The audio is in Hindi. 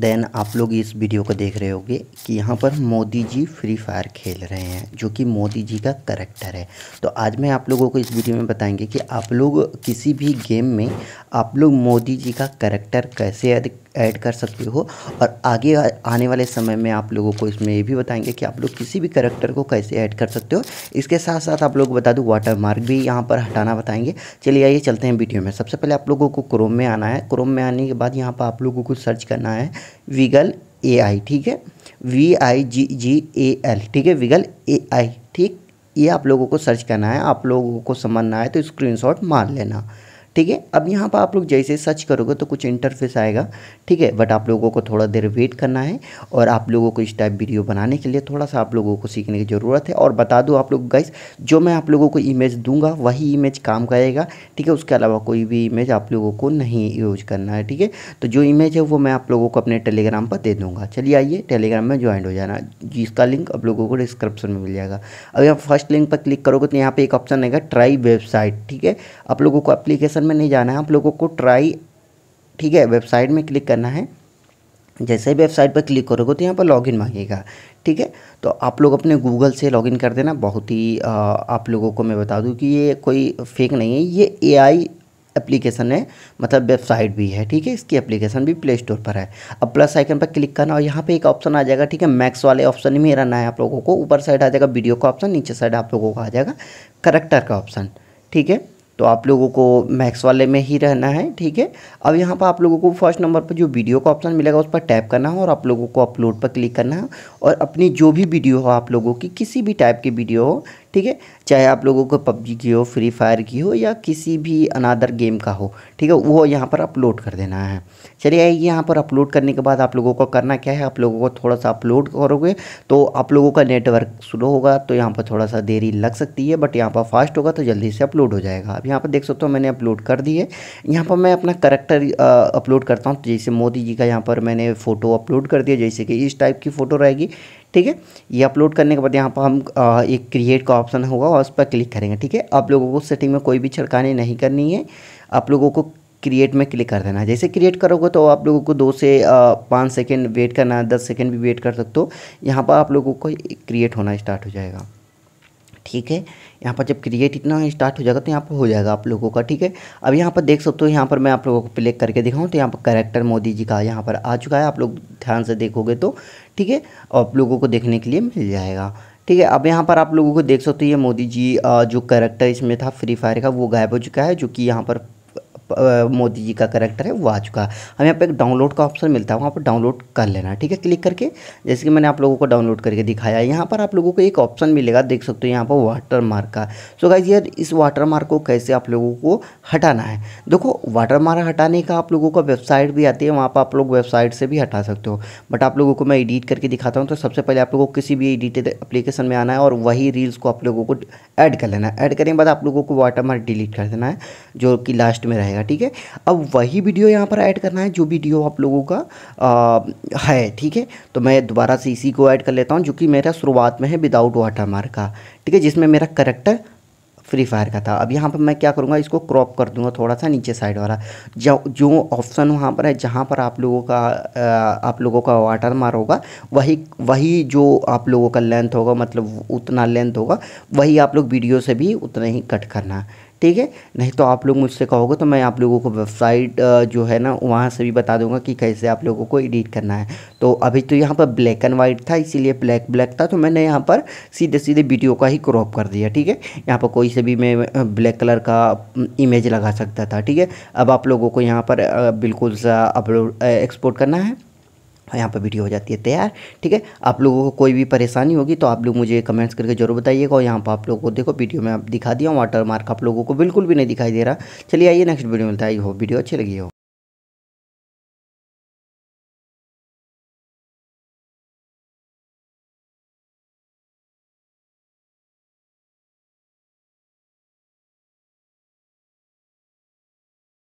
देन आप लोग इस वीडियो को देख रहे होगे कि यहाँ पर मोदी जी फ्री फायर खेल रहे हैं जो कि मोदी जी का करेक्टर है तो आज मैं आप लोगों को इस वीडियो में बताएंगे कि आप लोग किसी भी गेम में आप लोग मोदी जी का करेक्टर कैसे ऐड कर सकते हो और आगे आने वाले समय में आप लोगों को इसमें ये भी बताएंगे कि आप लोग किसी भी करेक्टर को कैसे ऐड कर सकते हो इसके साथ साथ आप लोग बता दूँ वाटर मार्क भी यहाँ पर हटाना बताएंगे चलिए आइए चलते हैं वीडियो में सबसे पहले आप लोगों को क्रोम में आना है क्रोम में आने के बाद यहाँ पर आप लोगों को सर्च करना है विगल ए आई ठीक है we I ji ji A L ठीक है विगल ए आई ठीक ये आप लोगों को सर्च करना है आप लोगों को समझना है तो स्क्रीनशॉट मार लेना ठीक है अब यहाँ पर आप लोग जैसे सर्च करोगे तो कुछ इंटरफेस आएगा ठीक है बट आप लोगों को थोड़ा देर वेट करना है और आप लोगों को इस टाइप वीडियो बनाने के लिए थोड़ा सा आप लोगों को सीखने की ज़रूरत है और बता दूँ आप लोग गाइस जो मैं आप लोगों को इमेज दूंगा वही इमेज काम करेगा ठीक है उसके अलावा कोई भी इमेज आप लोगों को नहीं यूज करना है ठीक है तो जो इमेज है वो मैं आप लोगों को अपने टेलीग्राम पर दे दूँगा चलिए आइए टेलीग्राम में ज्वाइन हो जाना जिसका लिंक आप लोगों को डिस्क्रिप्शन में मिल जाएगा अब यहाँ फर्स्ट लिंक पर क्लिक करोगे तो यहाँ पर एक ऑप्शन आएगा ट्राई वेबसाइट ठीक है आप लोगों को अप्लीकेशन में नहीं जाना है आप लोगों को ट्राई ठीक है वेबसाइट में क्लिक करना है जैसे ही वेबसाइट पर क्लिक करोगे तो यहाँ पर लॉगिन मांगेगा ठीक है तो आप लोग अपने गूगल से लॉगिन कर देना बहुत ही आ, आप लोगों को मैं बता दूँ कि ये कोई फेक नहीं है ये एआई एप्लीकेशन है मतलब वेबसाइट भी है ठीक है इसकी एप्लीकेशन भी प्ले स्टोर पर है अब प्लस आइकन पर क्लिक करना और यहाँ पे एक ऑप्शन आ जाएगा ठीक है मैक्स वाले ऑप्शन में रहना है आप लोगों को ऊपर साइड आ जाएगा वीडियो का ऑप्शन नीचे साइड आप लोगों का आ जाएगा करेक्टर का ऑप्शन ठीक है तो आप लोगों को मैक्स वाले में ही रहना है ठीक है अब यहाँ पर आप लोगों को फर्स्ट नंबर पर जो वीडियो का ऑप्शन मिलेगा उस पर टैप करना है और आप लोगों को अपलोड पर क्लिक करना है और अपनी जो भी वीडियो हो आप लोगों की किसी भी टाइप की वीडियो हो ठीक है चाहे आप लोगों को पबजी की हो फ्री फायर की हो या किसी भी अनादर गेम का हो ठीक है वो यहाँ पर अपलोड कर देना है चलिए आइए यहाँ पर अपलोड करने के बाद आप लोगों को करना क्या है आप लोगों को थोड़ा सा अपलोड करोगे तो आप लोगों का नेटवर्क स्लो होगा तो यहाँ पर थोड़ा सा देरी लग सकती है बट यहाँ पर फास्ट होगा तो जल्दी से अपलोड हो जाएगा अब यहाँ पर देख सकते हो मैंने अपलोड कर दी है यहाँ पर मैं अपना करेक्टर अपलोड करता हूँ जैसे मोदी जी का यहाँ पर मैंने फ़ोटो अपलोड कर दिया जैसे कि इस टाइप की फ़ोटो रहेगी ठीक है ये अपलोड करने के बाद यहाँ पर हम आ, एक क्रिएट का ऑप्शन होगा और उस पर क्लिक करेंगे ठीक है आप लोगों को सेटिंग में कोई भी छिड़कानी नहीं करनी है आप लोगों को क्रिएट में क्लिक कर देना जैसे क्रिएट करोगे तो आप लोगों को दो से पाँच सेकेंड वेट करना दस सेकेंड भी वेट कर सकते हो यहाँ पर आप लोगों को क्रिएट होना स्टार्ट हो जाएगा ठीक है यहाँ पर जब क्रिएट इतना स्टार्ट हो जाएगा तो यहाँ पर हो जाएगा आप लोगों का ठीक है अब यहाँ पर देख सकते हो यहाँ पर मैं आप लोगों को प्ले करके दिखाऊँ तो यहाँ पर करेक्टर मोदी जी का यहाँ पर आ चुका है आप लोग ध्यान से देखोगे तो ठीक है आप लोगों को देखने के लिए मिल जाएगा ठीक है अब यहाँ पर आप लोगों को देख सकते हो ये मोदी जी जो करेक्टर इसमें था फ्री फायर का वो गायब हो चुका है जो कि यहाँ पर मोदी जी का करेक्टर है वो आ चुका है हम यहाँ पर एक डाउनलोड का ऑप्शन मिलता है वहाँ पर डाउनलोड कर लेना ठीक है क्लिक करके जैसे कि मैंने आप लोगों को डाउनलोड करके दिखाया है यहाँ पर आप लोगों को एक ऑप्शन मिलेगा देख सकते हो यहाँ पर वाटर मार्क का सो गाइज यार इस वाटर मार्क को कैसे आप लोगों को हटाना है देखो वाटर मार्क हटाने का आप लोगों का वेबसाइट भी आती है वहाँ पर आप लोग वेबसाइट से भी हटा सकते हो बट आप लोगों को मैं एडिट करके दिखाता हूँ तो सबसे पहले आप लोगों को किसी भी एडिटेड अप्लीकेशन में आना है और वही रील्स को आप लोगों को ऐड कर लेना है ऐड करने के बाद आप लोगों को वाटर मार्क डिलीट कर देना है जो कि लास्ट में रहेगा जाएगा ठीक है अब वही वीडियो यहाँ पर ऐड करना है जो वीडियो आप लोगों का आ, है ठीक है तो मैं दोबारा से इसी को ऐड कर लेता हूँ जो कि मेरा शुरुआत में है विदाउट वाटर मार्क का ठीक है जिसमें मेरा करेक्टर फ्री फायर का था अब यहाँ पर मैं क्या करूँगा इसको क्रॉप कर दूँगा थोड़ा सा नीचे साइड वाला जो जो ऑप्शन वहाँ पर है जहाँ पर आप लोगों का आप लोगों का वाटर मार होगा वही वही जो आप लोगों का लेंथ होगा मतलब उतना लेंथ होगा वही आप लोग वीडियो से भी उतना ही कट करना ठीक है नहीं तो आप लोग मुझसे कहोगे तो मैं आप लोगों को वेबसाइट जो है ना वहाँ से भी बता दूंगा कि कैसे आप लोगों को एडिट करना है तो अभी तो यहाँ पर ब्लैक एंड वाइट था इसीलिए ब्लैक ब्लैक था तो मैंने यहाँ पर सीधे सीधे वीडियो का ही क्रॉप कर दिया ठीक है यहाँ पर कोई से भी मैं ब्लैक कलर का इमेज लगा सकता था ठीक है अब आप लोगों को यहाँ पर बिल्कुल सा अपलोड एक्सपोर्ट करना है तो यहाँ पर वीडियो हो जाती है तैयार ठीक है आप लोगों को कोई भी परेशानी होगी तो आप लोग मुझे कमेंट्स करके जरूर बताइएगा और यहाँ पर आप लोगों को देखो वीडियो में आप दिखा दिया वाटर मार्क आप लोगों को बिल्कुल भी नहीं दिखाई दे रहा चलिए आइए नेक्स्ट वीडियो मिलता है आई हो वीडियो अच्छी लगी हो